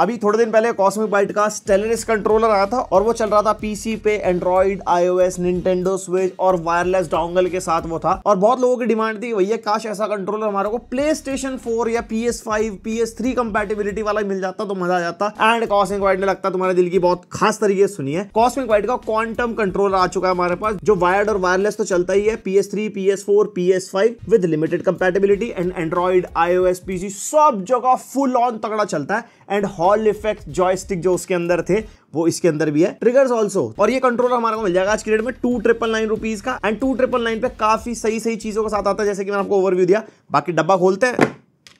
अभी थोड़े दिन पहले कॉस्मिक बाइट का स्टेलरिस कंट्रोलर आया था और वो चल रहा था पीसी पे एंड्रॉइड आईओएस निंटेंडो स्विच और वायरलेस डोंगल के साथ वो था और बहुत लोगों की डिमांड थी भैया काश ऐसा कंट्रोलर हमारे को प्ले स्टेशन फोर या P S five P S three compatibility वाला मिल जाता तो मजा आ जाता एंड कॉस्मिक वाइट ने लगता तुम्हारे दिल की बहुत खास तरीके सुनी है कॉस्मिक वाइट का क्वांटम कंट्रोलर आ चुका है हमारे पास जो वायर्ड और वायरलेस तो चलता ही है P S three P S four P S five with limited compatibility and Android iOS PC सब जगह फुल ऑन तगड़ा चलता है एंड हॉल इफेक्ट जॉयस्टिक जो उसके अंदर थे वो इसके अंदर भी है ट्रिगर्स ऑल्सो और ये कंट्रोलर हमारे को मिल जाएगा आज की डेट में टू ट्रिपल नाइन रुपीज का एंड टू ट्रिपल नाइन पे काफी सही सही चीजों के साथ आता है जैसे कि मैंने आपको ओवरव्यू दिया बाकी डब्बा खोलते हैं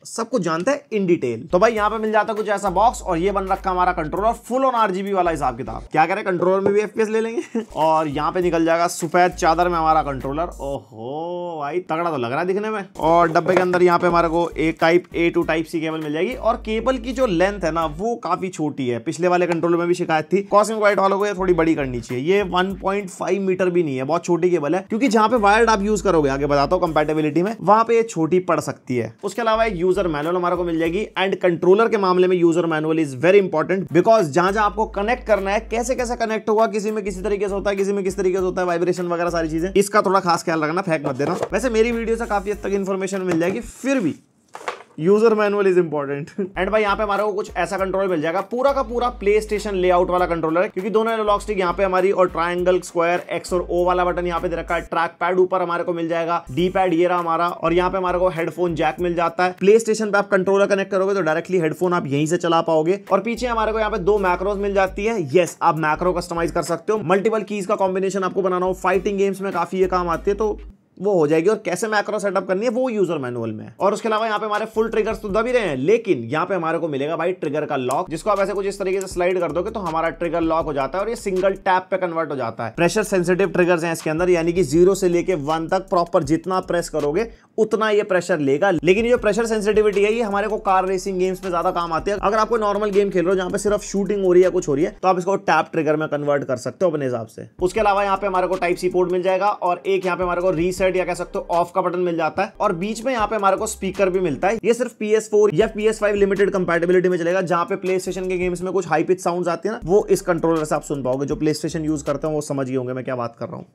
सब कुछ जानते हैं इन डिटेल तो भाई यहाँ पे मिल जाता है कुछ ऐसा बॉक्स और ये बन रखा हमारा कंट्रोलर फुल ऑन आरजीबी वाला हिसाब किताब क्या करें कंट्रोलर में भी एफ ले लेंगे और यहाँ पे निकल जाएगा सफेद चादर में हमारा कंट्रोलर ओहो भाई तगड़ा तो लग रहा है दिखने में और डब्बे के अंदर यहाँ पे हमारे को एक type A to type C cable मिल जाएगी और केबल की जो लेंथ है ना वो काफी छोटी है पिछले वाले कंट्रोलर में भी शिकायत थी कॉस्मिक वाइट वालों को ये थोड़ी बड़ी करनी चाहिए ये 1.5 मीटर भी नहीं है बहुत छोटी केबल है क्योंकि जहाँ पे वायर्ड आप यूज करोगे आगे बताता हूँ कंपेटेबिलिटी में वहां पे ये छोटी पड़ सकती है उसके अलावा यूज यूजर मैनुअल हमारे को मिल जाएगी एंड कंट्रोलर के मामले में user manual is very important because जहां जहां आपको कनेक्ट करना है कैसे कैसे कनेक्ट होगा किसी में किसी तरीके से होता है किसी में किस तरीके से होता है वाइब्रेशन वगैरह सारी चीजें इसका थोड़ा खास ख्याल रखना फेंक मत देना वैसे मेरी वीडियो से काफी हद तक इन्फॉर्मेशन मिल जाएगी फिर भी user manual is important and भाई यहाँ पे हमारे को कुछ ऐसा कंट्रोल मिल जाएगा पूरा का पूरा प्ले स्टेशन लेआउट वाला कंट्रोलर है क्योंकि दोनों एनालॉग स्टिक यहाँ पे हमारी और ट्राइंगल स्क्वायर एक्स और ओ वाला बटन यहाँ पे दे रखा है ट्रैक पैड ऊपर हमारे को मिल जाएगा डी पैड ये रहा हमारा और यहाँ पे हमारे को हेडफोन जैक मिल जाता है प्ले स्टेशन पे आप कंट्रोलर कनेक्ट करोगे तो डायरेक्टली हेडफोन आप यहीं से चला पाओगे और पीछे हमारे को यहाँ पे दो मैक्रोज मिल जाती है येस आप मैक्रो कस्टमाइज कर सकते हो मल्टीपल कीज का कॉम्बिनेशन आपको बनाना हो फाइटिंग गेम्स में काफी ये काम आती है तो वो हो जाएगी और कैसे मैक्रो सेटअप करनी है वो यूजर मैनुअल में और उसके अलावा यहाँ पे हमारे फुल ट्रिगर्स तो दबी रहे हैं लेकिन यहाँ पे हमारे को मिलेगा भाई ट्रिगर का लॉक जिसको आप ऐसे कुछ इस तरीके से स्लाइड कर दोगे तो हमारा ट्रिगर लॉक हो जाता है और ये सिंगल टैप पे कन्वर्ट हो जाता है प्रेशर सेंसिटिव ट्रिगर्स हैं इसके अंदर यानी कि जीरो से लेके वन तक प्रॉपर जितना प्रेस करोगे उतना ये प्रेशर लेगा लेकिन जो प्रेशर सेंसिटिविटी है ये हमारे को कार रेसिंग गेम्स में ज्यादा काम आती है अगर आपको नॉर्मल गेम खेल रहे हो जहाँ पे सिर्फ शूटिंग हो रही है कुछ हो रही है तो आप इसको टैप ट्रिगर में कन्वर्ट कर सकते हो अपने हिसाब से उसके अलावा यहाँ पे हमारे को टाइप सी पोर्ट मिल जाएगा और एक यहाँ पे हमारे को रीसेट सेट या कह सकते हो ऑफ का बटन मिल जाता है और बीच में यहाँ पे हमारे को स्पीकर भी मिलता है ये सिर्फ पी या पी लिमिटेड कंपेटेबिलिटी में चलेगा जहाँ पे प्ले के गेम्स में कुछ हाईपिच साउंड आते हैं ना वो इस कंट्रोलर से आप सुन पाओगे जो प्ले यूज करते हैं वो समझ गए होंगे मैं क्या बात कर रहा हूँ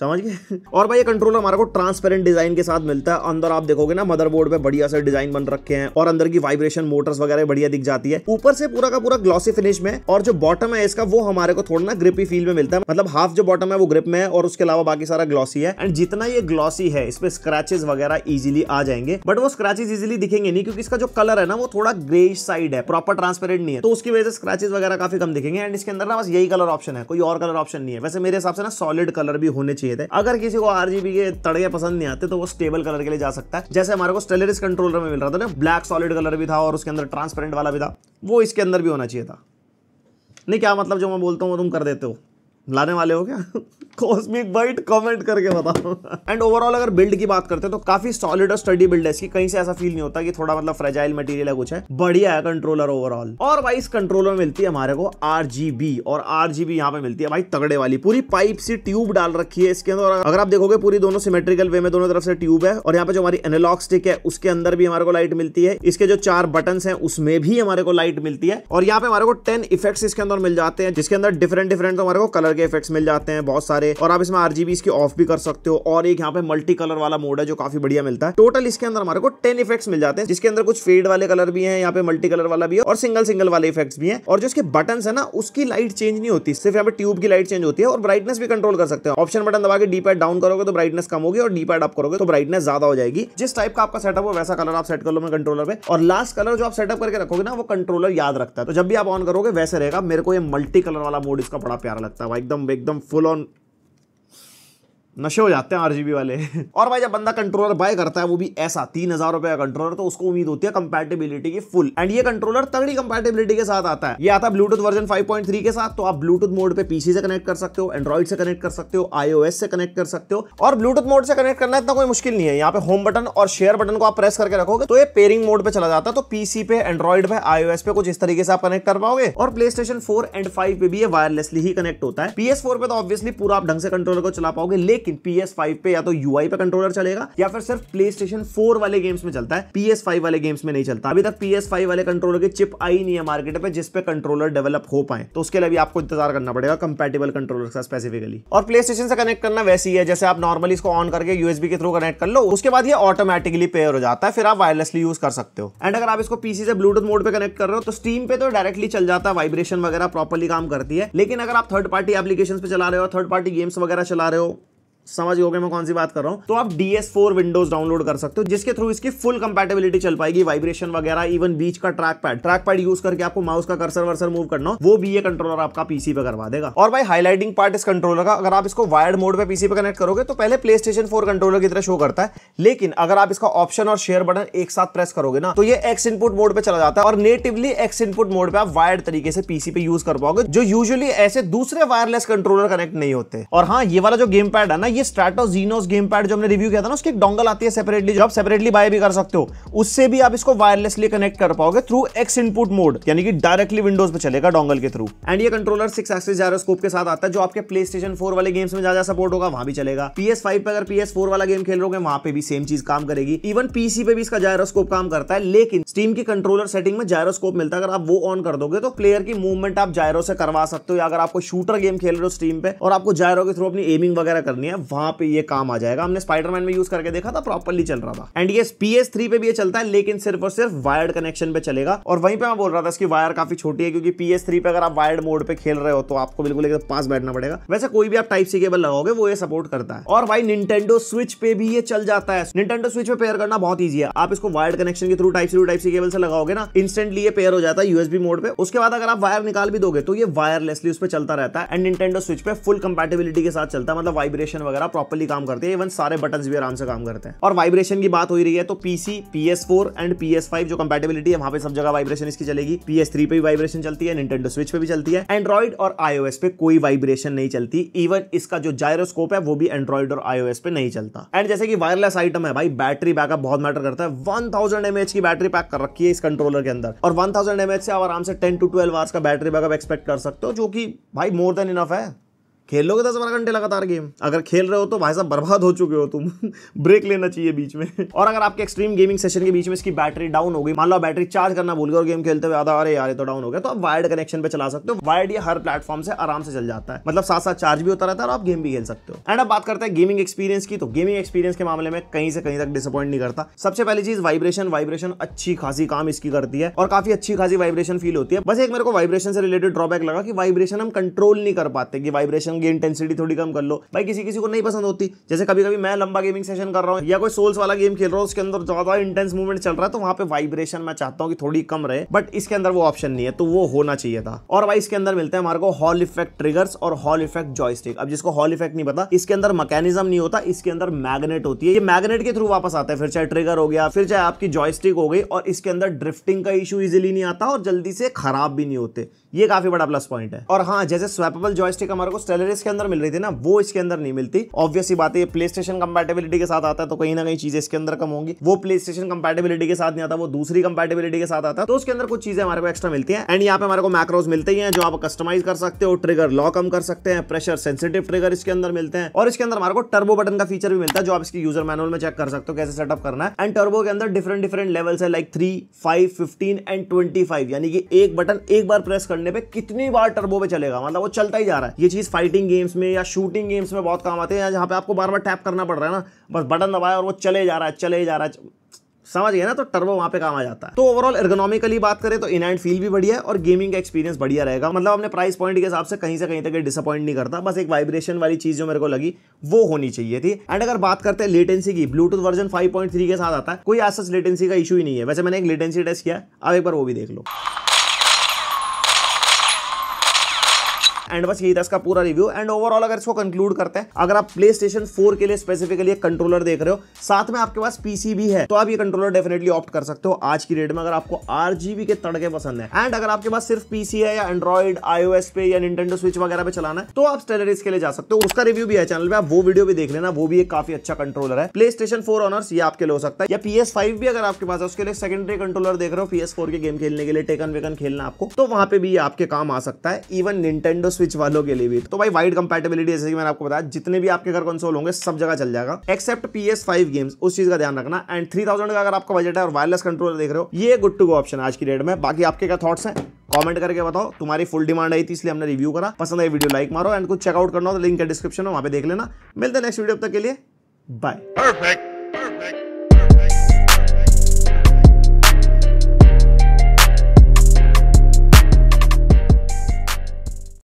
समझ गए और भाई ये कंट्रोलर हमारे को ट्रांसपेरेंट डिजाइन के साथ मिलता है अंदर आप देखोगे ना मदरबोर्ड पे बढ़िया से डिजाइन बन रखे हैं और अंदर की वाइब्रेशन मोटर्स वगैरह बढ़िया दिख जाती है ऊपर से पूरा का पूरा ग्लॉसी फिनिश में और जो बॉटम है इसका वो हमारे को थोड़ा ना ग्रिपी फील में मिलता है मतलब हाफ जो बॉटम है वो ग्रिप में है और उसके अलावा बाकी सारा ग्लॉसी है एंड जितना ये ग्लॉसी है इस पर वगैरह इजिली आ जाएंगे बट वो स्क्रेचेज इजिली दिखेंगे नहीं क्योंकि इसका जो कलर है ना वो थोड़ा ग्रे साइड है प्रॉपर ट्रांसपेरेंट नहीं है तो उसकी वजह से स्क्रेचेज वगैरह काफी कम दिखेंगे एंड इसके अंदर ना बस यही कलर ऑप्शन है कोई और कलर ऑप्शन नहीं है वैसे मेरे हिसाब से ना सॉलिड कलर भी होने चाहिए थे अगर किसी को आरजीबी के तड़के पसंद नहीं आते तो वो स्टेबल कलर के लिए जा सकता है जैसे हमारे को स्टेलरिस कंट्रोलर में मिल रहा था ना ब्लैक सॉलिड कलर भी था और उसके अंदर ट्रांसपेरेंट वाला भी था वो इसके अंदर भी होना चाहिए था नहीं क्या मतलब जो मैं बोलता हूँ वो तुम कर देते हो लाने वाले हो क्या कॉस्मिक बाइट कमेंट करके बताओ एंड ओवरऑल अगर बिल्ड की बात करते हैं तो काफी सॉलिड और स्टडी बिल्ड है इसकी कहीं से ऐसा फील नहीं होता कि थोड़ा मतलब फ्रेजाइल मटेरियल है कुछ है बढ़िया है कंट्रोलर ओवरऑल और भाई इस कंट्रोलर में मिलती है हमारे को आर और आर जी यहाँ पे मिलती है भाई तगड़े वाली पूरी पाइप सी ट्यूब डाल रखी है इसके अंदर अगर आप देखोगे पूरी दोनों सिमेट्रिकल वे में दोनों तरफ से ट्यूब है और यहाँ पे जो हमारी एनोलॉग स्टिक है उसके अंदर भी हमारे को लाइट मिलती है इसके जो चार बटन है उसमें भी हमारे को लाइट मिलती है और यहाँ पे हमारे को टेन इफेक्ट इसके अंदर मिल जाते हैं जिसके अंदर डिफरेंट डिफरेंट तो हमारे को कलर कलर के इफेक्ट्स मिल जाते हैं बहुत सारे और आप इसमें आरजीबी इसकी ऑफ भी कर सकते हो और एक यहाँ पे मल्टी कलर वाला मोड है जो काफी बढ़िया मिलता है टोटल इसके अंदर हमारे को टेन इफेक्ट्स मिल जाते हैं जिसके अंदर कुछ फेड वाले कलर भी है यहाँ पे मल्टी कलर वाला भी है और सिंगल सिंगल वाले इफेक्ट्स भी है और जो इसके बटन है ना उसकी लाइट चेंज नहीं होती सिर्फ यहाँ पे ट्यूब की लाइट चेंज होती है और ब्राइटनेस भी कंट्रोल कर सकते हैं ऑप्शन बटन दबा के डी पैड डाउन करोगे तो ब्राइटनेस कम होगी और डी पैड अप करोगे तो ब्राइटनेस ज्यादा हो जाएगी जिस टाइप का आपका सेटअप हो वैसा कलर आप सेट कर लो मैं कंट्रोलर पे और लास्ट कलर जो आप सेटअप करके रखोगे ना वो कंट्रोलर याद रखता है तो जब भी आप ऑन करोगे वैसे रहेगा मेरे को ये मल्टी कलर वाला मोड इसका बड़ा प्यारा लगता है একদম একদম ফুল অন नशे हो जाते हैं आरजीबी वाले और भाई जब बंदा कंट्रोलर बाय करता है वो भी ऐसा तीन हजार रुपए का कंट्रोलर तो उसको उम्मीद होती है कंपैटिबिलिटी की फुल एंड ये कंट्रोलर तगड़ी कंपैटिबिलिटी के साथ आता है ये आता है ब्लूटूथ वर्जन 5.3 के साथ तो आप ब्लूटूथ मोड पे पीसी से कनेक्ट कर सकते हो एंड्रॉइड से कनेक्ट कर सकते हो आईओ से कनेक्ट कर सकते हो और ब्लूटूथ मोड से कनेक्ट करना इतना कोई मुश्किल नहीं है यहाँ पे होम बटन और शेयर बटन को आप प्रेस करके रखोगे तो ये पेयरिंग मोड पे चला जाता है तो पीसी पे एंड्रॉइड पे आईओ पे कुछ इस तरीके से आप कनेक्ट कर पाओगे और PlayStation four and five पे भी ये वायरलेसली ही कनेक्ट होता है पीएस पे तो ऑब्वियसली पूरा आप ढंग से कंट्रोलर को चला पाओगे लेकिन लेकिन पी पे या तो यू पे कंट्रोलर चलेगा या फिर सिर्फ प्ले स्टेशन फोर वाले गेम्स में चलता है पी वाले गेम्स में नहीं चलता अभी तक पी वाले कंट्रोलर की चिप आई नहीं है मार्केट में जिसपे कंट्रोलर डेवलप हो पाए तो उसके लिए भी आपको इंतजार करना पड़ेगा कंपेटेबल कंट्रोलर का स्पेसिफिकली और प्ले स्टेशन से कनेक्ट करना वैसे ही है जैसे आप नॉर्मली इसको ऑन करके यूएसबी के थ्रू कनेक्ट कर लो उसके बाद ये ऑटोमेटिकली पेयर हो जाता है फिर आप वायरलेसली यूज कर सकते हो एंड अगर आप इसको पीसी से ब्लूटूथ मोड पे कनेक्ट कर रहे हो तो स्टीम पे तो डायरेक्टली चल जाता है वाइब्रेशन वगैरह प्रॉपरली काम करती है लेकिन अगर आप थर्ड पार्टी एप्लीकेशन पे चला रहे हो थर्ड पार्टी गेम्स वगैरह चला रहे हो समझ गए मैं कौन सी बात कर रहा हूं तो आप DS4 विंडोज डाउनलोड कर सकते हो जिसके थ्रू इसकी फुल कंपेटेबिलिटी चल पाएगी वाइब्रेशन वगैरह इवन बीच का trackpad trackpad use करके आपको माउस का कर्सर वर्सर मूव करना वो भी ये कंट्रोलर आपका पीसी पे करवा देगा और भाई हाईलाइटिंग पार्ट इस कंट्रोलर का अगर आप इसको वायर्ड मोड पे पीसी पे कनेक्ट करोगे तो पहले प्ले स्टेशन कंट्रोलर की तरह शो करता है लेकिन अगर आप इसका ऑप्शन और शेयर बटन एक साथ प्रेस करोगे ना तो ये एक्स इनपुट मोड पर चला जाता है और नेटिवली एक्स इनपुट मोड पर आप वायर्ड तरीके से पीसी पे यूज कर पाओगे जो यूजली ऐसे दूसरे वायरलेस कंट्रोलर कनेक्ट नहीं होते और हाँ ये वाला जो गेम पैड है ना ये स्ट्रेटोजीनोस गेम पैड जो हमने रिव्यू किया था ना उसकी एक डोंगल आती है सेपरेटली जो आप सेपरेटली बाय भी कर सकते हो उससे भी आप इसको वायरलेसली कनेक्ट कर पाओगे थ्रू एक्स इनपुट मोड यानी कि डायरेक्टली विंडोज पे चलेगा डोंगल के थ्रू एंड ये कंट्रोलर सिक्स एक्सिस जायरोस्कोप के साथ आता है जो आपके प्ले स्टेशन फोर वाले गेम्स में ज्यादा सपोर्ट होगा वहां भी चलेगा पीएस फाइव पे अगर पीएस फोर वाला गेम खेल रहे वहां पर भी सेम चीज काम करेगी इवन पीसी पे भी इसका जायरोस्कोप काम करता है लेकिन स्टीम की कंट्रोलर सेटिंग में जायरोस्कोप मिलता है अगर आप वो ऑन कर दोगे तो प्लेयर की मूवमेंट आप जायरो से करवा सकते हो या अगर आपको शूटर गेम खेल रहे हो स्टीम पे और आपको जायरो के थ्रू अपनी एमिंग वगैरह करनी है वहां पे ये काम आ जाएगा हमने स्पाइडरमैन में यूज करके देखा था प्रॉपरली चल रहा था एंड ये पी एस थ्री पे भी ये चलता है लेकिन सिर्फ और सिर्फ वायर्ड कनेक्शन पे चलेगा और वहीं पे मैं बोल रहा था इसकी वायर काफी छोटी है क्योंकि पी एस थ्री पे अगर आप वायर्ड मोड पे खेल रहे हो तो आपको बिल्कुल एकदम पास बैठना पड़ेगा वैसे कोई भी आप टाइप सी केबल लगाओगे वो ये सपोर्ट करता है और भाई निंटेंडो स्विच पे भी ये चल जाता है निंटेंडो स्विच पे पेयर करना बहुत ईजी है आप इसको वायर्ड कनेक्शन के through type C type C cable से लगाओगे ना इंस्टेंटली ये पेयर हो जाता है यूएसबी मोड पे उसके बाद अगर आप वायर निकाल भी दोगे तो ये वायरलेसली उस पर चलता रहता है एंड निंटेंडो स्विच पे फुल कंपेटेबिलिटी के साथ चलता है मतलब वाइब्रेशन वगैरह प्रॉपरली काम करते हैं इवन सारे बटन भी आराम से काम करते हैं और वाइब्रेशन की बात हो रही है तो पीसी पी एंड पी जो कंपेटेबिलिटी है वहां पे सब जगह वाइब्रेशन इसकी चलेगी पी पे भी वाइब्रेशन चलती है निंटेंडो स्विच पे भी चलती है एंड्रॉइड और आईओएस पे कोई वाइब्रेशन नहीं चलती इवन इसका जो जायरोस्कोप है वो भी एंड्रॉइड और आईओएस पे नहीं चलता एंड जैसे कि वायरलेस आइटम है भाई बैटरी बैकअप बहुत मैटर करता है वन थाउजेंड की बैटरी पैक कर रखी है इस कंट्रोलर के अंदर और वन थाउजेंड से आप आराम से टेन टू ट्वेल्व आवर्स का बैटरी बैकअप एक्सपेक्ट कर सकते हो जो कि भाई मोर देन इनफ है खेल लोगे दस बारह घंटे लगातार गेम अगर खेल रहे हो तो भाई साहब बर्बाद हो चुके हो तुम ब्रेक लेना चाहिए बीच में और अगर आपके एक्सट्रीम गेमिंग सेशन के बीच में इसकी बैटरी डाउन हो गई मान लो बैटरी चार्ज करना भूल गए और गेम खेलते हुए आधा अरे यार तो डाउन हो गया तो आप वायर्ड कनेक्शन पे चला सकते हो वायर्ड ये हर प्लेटफॉर्म से आराम से चल जाता है मतलब साथ साथ चार्ज भी होता रहता है और आप गेम भी खेल सकते हो एंड अब बात करते हैं गेमिंग एक्सपीरियंस की तो गेमिंग एक्सपीरियंस के मामले में कहीं से कहीं तक डिसअपॉइंट नहीं करता सबसे पहली चीज वाइब्रेशन वाइब्रेशन अच्छी खासी काम इसकी करती है और काफी अच्छी खासी वाइब्रेशन फील होती है बस एक मेरे को वाइब्रेशन से रिलेटेड ड्रॉबैक लगा कि वाइब्रेशन हम कंट्रोल नहीं कर पाते कि वाइब्रेशन जाएंगे इंटेंसिटी थोड़ी कम कर लो भाई किसी किसी को नहीं पसंद होती जैसे कभी कभी मैं लंबा गेमिंग सेशन कर रहा हूँ या कोई सोल्स वाला गेम खेल रहा हूँ उसके अंदर ज्यादा इंटेंस मूवमेंट चल रहा है तो वहाँ पे वाइब्रेशन मैं चाहता हूँ कि थोड़ी कम रहे बट इसके अंदर वो ऑप्शन नहीं है तो वो होना चाहिए था और भाई इसके अंदर मिलते हैं हमारे को हॉल इफेक्ट ट्रिगर्स और हॉल इफेक्ट जॉयस्टिक अब जिसको हॉल इफेक्ट नहीं पता इसके अंदर मैकेनिज्म नहीं होता इसके अंदर मैग्नेट होती है ये मैग्नेट के थ्रू वापस आता है फिर चाहे ट्रिगर हो गया फिर चाहे आपकी जॉयस्टिक हो गई और इसके अंदर ड्रिफ्टिंग का इशू इजिली नहीं आता और जल्दी से खराब भी नहीं होते ये काफी बड़ा प्लस पॉइंट है और हाँ जैसे स्वेपेबल जॉयस्टिक हमारे को स्टेलरिस के अंदर मिल रही थी ना वो इसके अंदर नहीं मिलती ऑब्वियसली बात है प्ले स्टेशन कंपेटेबिलिटी के साथ आता है तो कहीं ना कहीं चीजें इसके अंदर कम होंगी वो प्ले स्टेशन कंपेटेबिलिटी के साथ नहीं आता वो दूसरी कंपेटेबिलिटी के साथ आता तो उसके अंदर कुछ चीजें हमारे को एक्स्ट्रा मिलती है एंड यहाँ पे हमारे को मैक्रोज मिलते हैं जो आप कस्टमाइज कर सकते हो ट्रिगर लॉ कम कर सकते हैं प्रेशर सेंसिटिव ट्रिगर इसके अंदर मिलते हैं और इसके अंदर हमारे को टर्बो बटन का फीचर भी मिलता है जो आप इसके यूजर मैनुअल में चेक कर सकते हो कैसे सेटअप करना है एंड टर्बो के अंदर डिफरेंट डिफरेंट लेवल्स है like three five fifteen and twenty यानी कि एक बटन एक बार प्रेस करने करने पे कितनी बार टर्बो पे चलेगा मतलब वो चलता ही जा रहा है ये चीज फाइटिंग गेम्स में या शूटिंग गेम्स में बहुत काम आते हैं जहाँ पे आपको बार बार टैप करना पड़ रहा है ना बस बटन दबाया और वो चले जा रहा है चले जा रहा है समझ गए ना तो टर्बो वहाँ पे काम आ जाता है तो ओवरऑल इकोनॉमिकली बात करें तो इन एंड फील भी बढ़िया है और गेमिंग का एक्सपीरियंस बढ़िया रहेगा मतलब अपने प्राइस पॉइंट के हिसाब से कहीं से कहीं तक डिसअपॉइंट नहीं करता बस एक वाइब्रेशन वाली चीज जो मेरे को लगी वो होनी चाहिए थी एंड अगर बात करते हैं लेटेंसी की ब्लूटूथ वर्जन फाइव के साथ आता है कोई आज सच लेटेंसी का इशू ही नहीं है वैसे मैंने एक लेटेंसी टेस्ट किया अब एक बार वो भी देख लो एंड बस यही था इसका पूरा रिव्यू एंड ओवरऑल अगर इसको कंक्लूड करते हैं अगर आप प्ले स्टेशन फोर के लिए स्पेसिफिकली कंट्रोलर देख रहे हो साथ में आपके पास पीसी भी है तो आप ये कंट्रोलर डेफिनेटली ऑप्ट कर सकते हो आज की डेट में अगर आपको आर के तड़के पसंद है एंड अगर आपके पास सिर्फ पीसी है या एंड्रॉइड आईओ पे या निंटेंडो स्विच वगैरह पे चलाना है तो आप स्टेलरीज के लिए जा सकते हो उसका रिव्यू भी है चैनल पे आप वो वीडियो भी देख लेना वो भी एक काफी अच्छा कंट्रोलर है प्ले स्टेशन फोर ऑनर्स ये आपके लिए हो सकता है या पीएस फाइव भी अगर आपके पास है उसके लिए सेकेंडरी कंट्रोलर देख रहे हो पीएस फोर के गेम खेलने के लिए टेकन वेकन खेलना आपको तो वहां पे भी ये आपके काम आ सकता है इवन निंटेंडो स्विच वालों के लिए भी तो भाई वाइड कंपेटेबिलिटी जैसे कि मैंने आपको बताया जितने भी आपके घर कंसोल होंगे सब जगह चल जाएगा except P S five games उस चीज का ध्यान रखना एंड थ्री थाउजेंड का अगर आपका बजट है और वायरलेस कंट्रोल देख रहे हो ये गुड टू गो ऑप्शन आज की डेट में बाकी आपके क्या थॉट्स हैं कमेंट करके बताओ तुम्हारी फुल डिमांड आई थी इसलिए हमने रिव्यू करा पसंद आई वीडियो लाइक मारो एंड कुछ चेकआउट करना हो तो लिंक है डिस्क्रिप्शन में वहां पे देख लेना मिलते हैं नेक्स्ट वीडियो तक के लिए बाय परफेक्ट